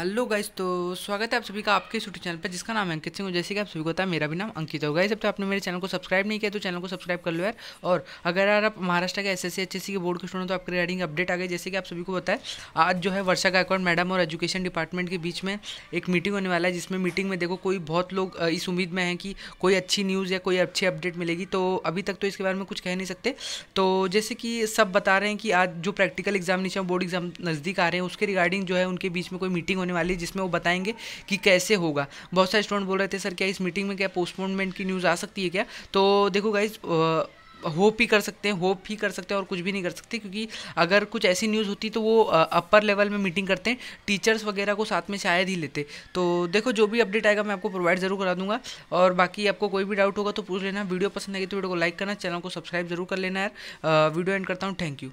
hello guys तो स्वागत है आप सभी का आपके यूट्यूब चैनल पर जिसका नाम है अंकित सिंह जैसे कि आप सभी को है मेरा भी नाम अंकित हो गाइस अब तो आपने मेरे चैनल को सब्सक्राइब नहीं किया तो चैनल को सब्सक्राइब कर लो यार और अगर यार आप महाराष्ट्र के एस एस के बोर्ड के स्टूडेंट तो आपके रिगार्डिंग अपडेट आ गए जैसे कि आप सभी को बताया आज जो है वर्षा गायकवाड़ मैडम और एजुकेशन डिपार्टमेंट के बीच में एक मीटिंग होने वाला है जिसमें मीटिंग में देखो कोई बहुत लोग इस उम्मीद में है कि कोई अच्छी न्यूज़ या कोई अच्छी अपडेट मिलेगी तो अभी तक तो इसके बारे में कुछ कह नहीं सकते तो जैसे कि सब बता रहे हैं कि आज जो प्रैक्टिकल एग्जामिनेशन बोर्ड एग्जाम नज़दीक आ रहे हैं उसके रिगार्डिंग जो है उनके बीच में कोई मीटिंग होने होने वाली है जिसमें वो बताएंगे कि कैसे होगा बहुत सारे स्टूडेंट बोल रहे थे सर क्या इस मीटिंग में क्या पोस्टपोनमेंट की न्यूज़ आ सकती है क्या तो देखो गाइज होप ही कर सकते हैं होप ही कर सकते हैं और कुछ भी नहीं कर सकते क्योंकि अगर कुछ ऐसी न्यूज़ होती तो वो अपर लेवल में मीटिंग करते हैं टीचर्स वगैरह को साथ में शायद ही लेते तो देखो जो भी अपडेट आएगा मैं आपको प्रोवाइड ज़रूर करा दूंगा और बाकी आपको कोई भी डाउट होगा तो पूछ लेना वीडियो पसंद आएगी तो वीडियो को लाइक करना चैनल को सब्सक्राइब जरूर कर लेना यार वीडियो एंड करता हूँ थैंक यू